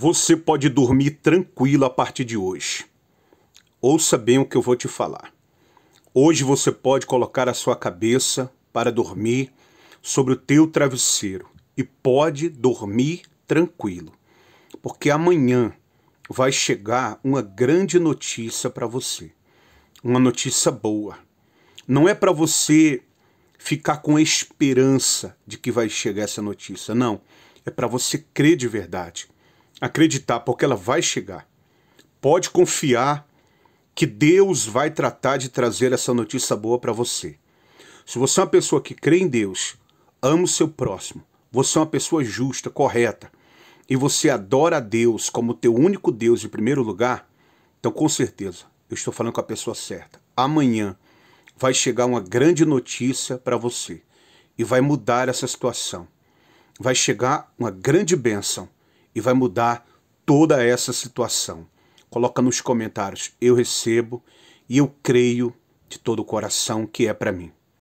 Você pode dormir tranquilo a partir de hoje. Ouça bem o que eu vou te falar. Hoje você pode colocar a sua cabeça para dormir sobre o teu travesseiro e pode dormir tranquilo, porque amanhã vai chegar uma grande notícia para você. Uma notícia boa. Não é para você ficar com a esperança de que vai chegar essa notícia, não. É para você crer de verdade acreditar, porque ela vai chegar. Pode confiar que Deus vai tratar de trazer essa notícia boa para você. Se você é uma pessoa que crê em Deus, ama o seu próximo, você é uma pessoa justa, correta, e você adora a Deus como teu único Deus em primeiro lugar, então com certeza, eu estou falando com a pessoa certa. Amanhã vai chegar uma grande notícia para você e vai mudar essa situação. Vai chegar uma grande bênção e vai mudar toda essa situação. Coloca nos comentários, eu recebo e eu creio de todo o coração que é para mim.